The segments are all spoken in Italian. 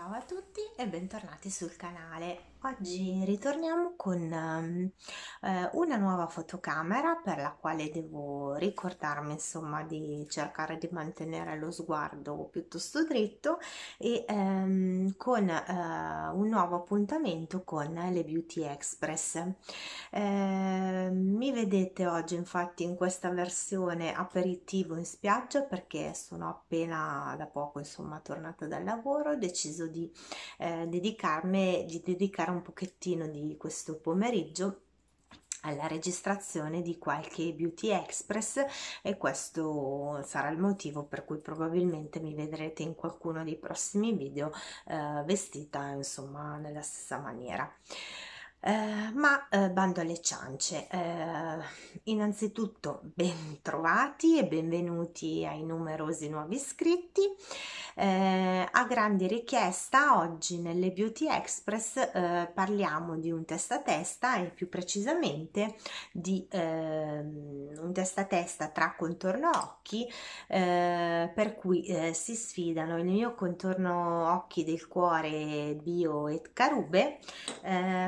Ciao a tutti e bentornati sul canale. Oggi ritorniamo con ehm, eh, una nuova fotocamera per la quale devo ricordarmi insomma di cercare di mantenere lo sguardo piuttosto dritto e ehm, con eh, un nuovo appuntamento con le Beauty Express. Eh, vedete oggi infatti in questa versione aperitivo in spiaggia perché sono appena da poco insomma tornata dal lavoro ho deciso di eh, dedicarmi di dedicare un pochettino di questo pomeriggio alla registrazione di qualche Beauty Express e questo sarà il motivo per cui probabilmente mi vedrete in qualcuno dei prossimi video eh, vestita insomma nella stessa maniera. Eh, ma eh, bando alle ciance, eh, innanzitutto ben trovati e benvenuti ai numerosi nuovi iscritti. Eh, a grande richiesta oggi nelle Beauty Express eh, parliamo di un testa a testa e più precisamente di ehm, un testa a testa tra contorno occhi per cui si sfidano il mio contorno occhi del cuore bio e carube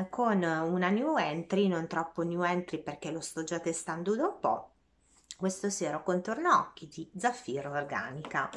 con una new entry, non troppo new entry perché lo sto già testando da un po', questo siero contorno occhi di Zaffiro Organica.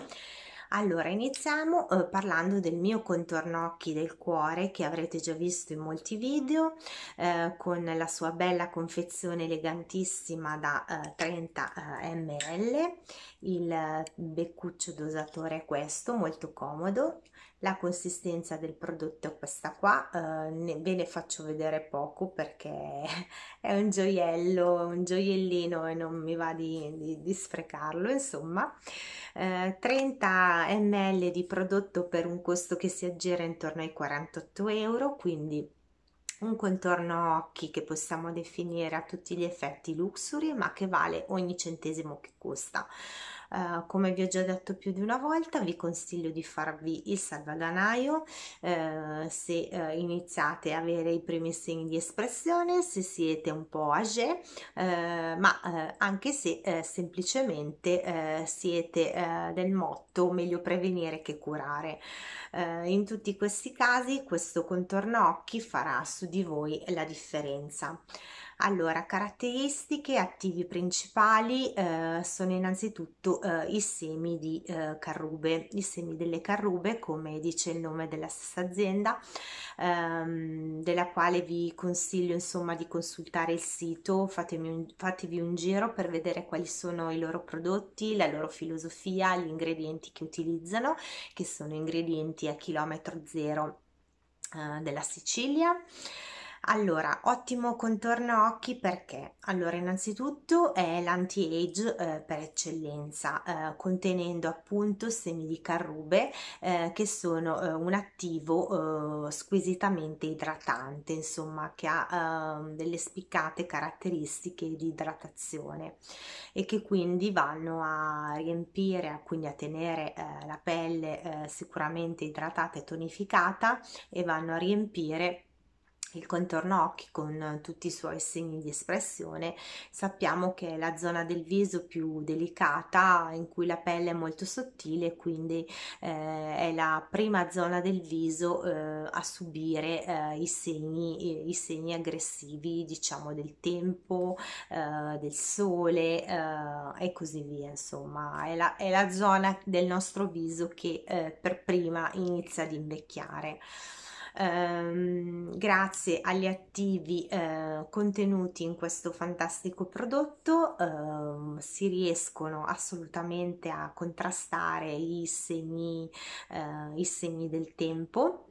Allora, iniziamo eh, parlando del mio contorno occhi del cuore che avrete già visto in molti video eh, con la sua bella confezione elegantissima da eh, 30 eh, ml. Il beccuccio dosatore è questo, molto comodo, la consistenza del prodotto è questa qua eh, ne, ve ne faccio vedere poco perché è un gioiello un gioiellino e non mi va di, di, di sprecarlo insomma eh, 30 ml di prodotto per un costo che si aggira intorno ai 48 euro quindi un contorno occhi che possiamo definire a tutti gli effetti luxury ma che vale ogni centesimo che costa eh, come vi ho già detto più di una volta vi consiglio di farvi il salvadanaio eh, se eh, iniziate a avere i primi segni di espressione se siete un po' age eh, ma eh, anche se eh, semplicemente siete del motto meglio prevenire che curare in tutti questi casi questo contorno occhi farà su di voi la differenza allora, caratteristiche attivi principali eh, sono innanzitutto eh, i semi di eh, carrube, i semi delle carrube, come dice il nome della stessa azienda, ehm, della quale vi consiglio insomma di consultare il sito, Fatemi un, fatevi un giro per vedere quali sono i loro prodotti, la loro filosofia, gli ingredienti che utilizzano, che sono ingredienti a chilometro zero eh, della Sicilia. Allora, ottimo contorno occhi perché? Allora, innanzitutto è l'anti-age eh, per eccellenza, eh, contenendo appunto semi di carrube eh, che sono eh, un attivo eh, squisitamente idratante, insomma, che ha ehm, delle spiccate caratteristiche di idratazione e che quindi vanno a riempire, quindi a tenere eh, la pelle sicuramente idratata e tonificata e vanno a riempire il contorno occhi con tutti i suoi segni di espressione sappiamo che è la zona del viso più delicata in cui la pelle è molto sottile quindi eh, è la prima zona del viso eh, a subire eh, i, segni, eh, i segni aggressivi diciamo del tempo eh, del sole eh, e così via insomma è la, è la, zona del nostro viso che per prima inizia ad invecchiare ehm, grazie agli attivi eh, contenuti in questo fantastico prodotto ehm, si riescono assolutamente a contrastare i segni, eh, i segni del tempo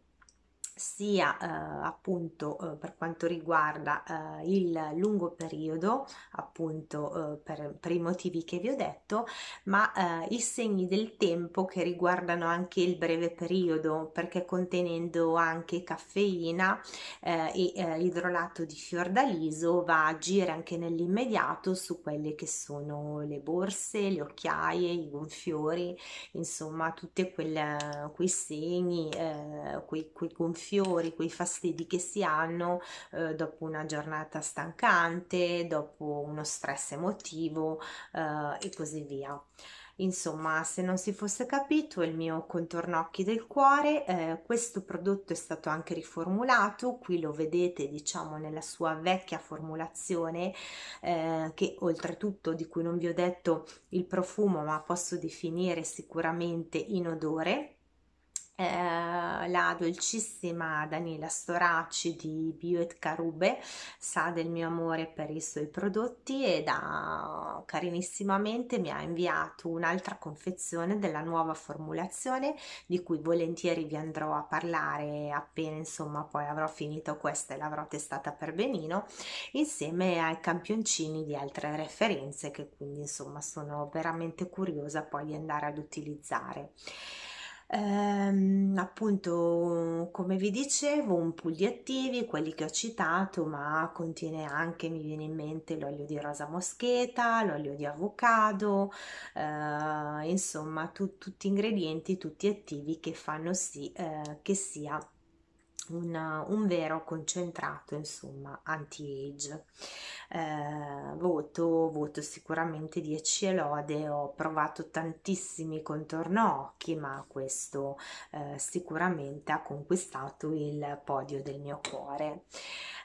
sia eh, appunto eh, per quanto riguarda eh, il lungo periodo, appunto eh, per, per, i motivi che vi ho detto, ma eh, i segni del tempo che riguardano anche il breve periodo, perché contenendo anche caffeina eh, e idrolato di fiordaliso va a agire anche nell'immediato su quelle che sono le borse, le occhiaie, i gonfiori, insomma tutti quei segni, quei, quei gonfiori fiori, quei fastidi che si hanno eh, dopo una giornata stancante, dopo uno stress emotivo eh, e così via. Insomma, se non si fosse capito, il mio contorno occhi del cuore, eh, questo prodotto è stato anche riformulato, qui lo vedete diciamo nella sua vecchia formulazione, eh, che oltretutto di cui non vi ho detto il profumo, ma posso definire sicuramente in odore, eh, la dolcissima Daniela Storaci di Bioet Carube sa del mio amore per i suoi prodotti ed ha carinissimamente mi ha inviato un'altra confezione della nuova formulazione di cui volentieri vi andrò a parlare appena insomma poi avrò finito questa e l'avrò testata per benino insieme ai campioncini di altre referenze che quindi insomma sono veramente curiosa poi di andare ad utilizzare ehm, appunto come vi dicevo un pool di attivi quelli che ho citato ma contiene anche mi viene in mente l'olio di rosa moscheta l'olio di avocado eh, insomma tu, tutti ingredienti tutti attivi che fanno sì eh, che sia un, un vero concentrato insomma anti-age eh, voto, voto sicuramente 10 e lode ho provato tantissimi contorno occhi ma questo eh, sicuramente ha conquistato il podio del mio cuore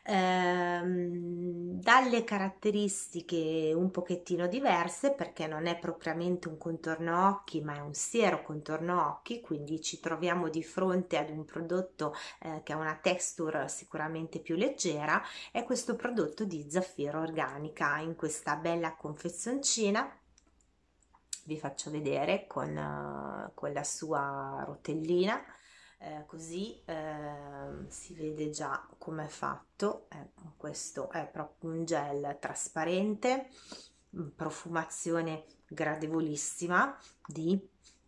ehm, dalle caratteristiche un pochettino diverse perché non è propriamente un contorno occhi ma è un siero contorno occhi quindi ci troviamo di fronte ad un prodotto eh, che ha una texture sicuramente più leggera è questo prodotto di zaffiro organica in questa bella confezioncina vi faccio vedere con, eh, con la sua rotellina eh, così eh, si vede già come è fatto eh, questo è proprio un gel trasparente mm, profumazione gradevolissima di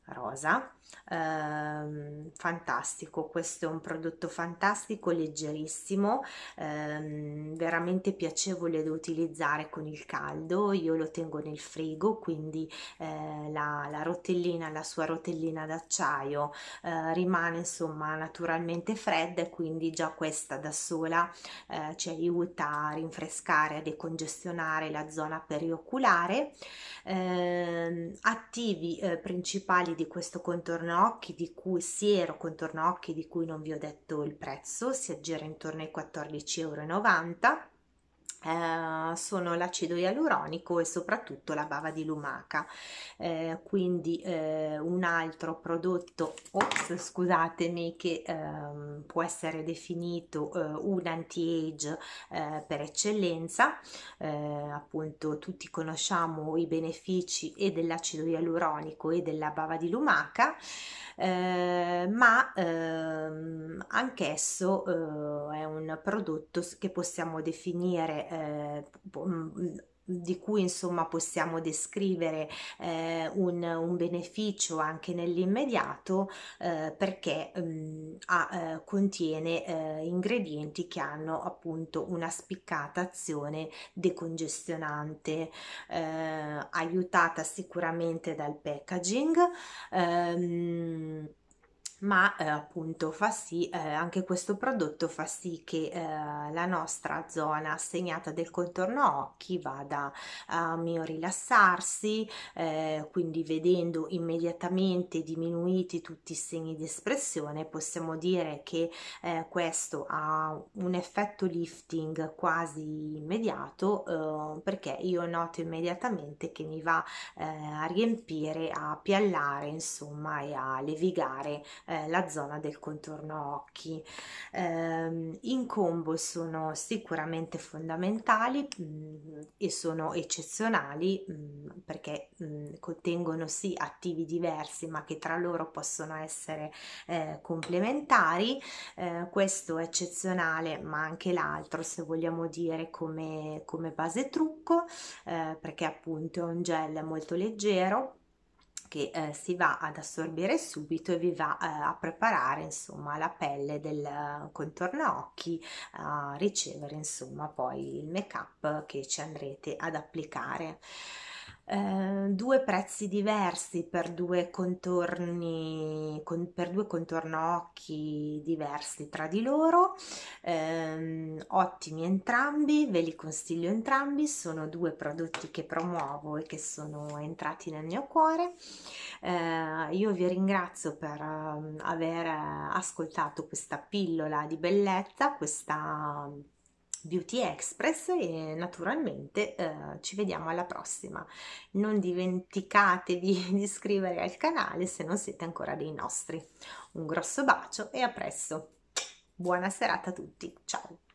rosa eh, fantastico questo è un prodotto fantastico leggerissimo eh, veramente piacevole da utilizzare con il caldo io lo tengo nel frigo quindi eh, la, la, rotellina la sua rotellina d'acciaio eh, rimane insomma naturalmente fredda e quindi già questa da sola eh, ci aiuta a rinfrescare a decongestionare la zona perioculare ehm, attivi eh, principali di questo contorno contorno occhi di cui siero contorno occhi di cui non vi ho detto il prezzo si aggira intorno ai 14,90 euro eh, sono l'acido ialuronico e soprattutto la bava di lumaca uh, quindi uh, un altro prodotto ops, scusatemi che ehm, può essere definito un anti-age per eccellenza appunto tutti conosciamo i benefici e dell'acido ialuronico e della bava di lumaca ma ehm, anch'esso è un prodotto che possiamo definire eh, mm, di cui insomma possiamo descrivere eh, un, un, beneficio anche nell'immediato eh, perché mh, mm, ha, eh, contiene eh, ingredienti che hanno appunto una spiccata azione decongestionante eh, aiutata sicuramente dal packaging ehm, ma eh, appunto fa sì, eh, anche questo prodotto fa sì che eh, la nostra zona segnata del contorno occhi vada a mio rilassarsi, eh, quindi vedendo immediatamente diminuiti tutti i segni di espressione possiamo dire che eh, questo ha un effetto lifting quasi immediato perché io noto immediatamente che mi va a riempire, a piallare insomma e a levigare eh, la zona del contorno occhi eh, in combo sono sicuramente fondamentali mh, mm, e sono eccezionali mh, mm, perché mh, mm, contengono sì attivi diversi ma che tra loro possono essere eh, complementari eh, questo è eccezionale ma anche l'altro se vogliamo dire come, come base trucco eh, perché appunto è un gel molto leggero che eh, si va ad assorbire subito e vi va eh, a preparare insomma la pelle del eh, contorno occhi a ricevere insomma poi il make up che ci andrete ad applicare Ehm, due prezzi diversi per due contorni, con, per due contorno occhi diversi tra di loro, eh, ottimi entrambi, ve li consiglio entrambi, sono due prodotti che promuovo e che sono entrati nel mio cuore. Eh, io vi ringrazio per ehm, aver ascoltato questa pillola di bellezza, questa Beauty Express e naturalmente eh, ci vediamo alla prossima. Non dimenticate di iscrivervi al canale se non siete ancora dei nostri. Un grosso bacio e a presto. Buona serata a tutti, ciao!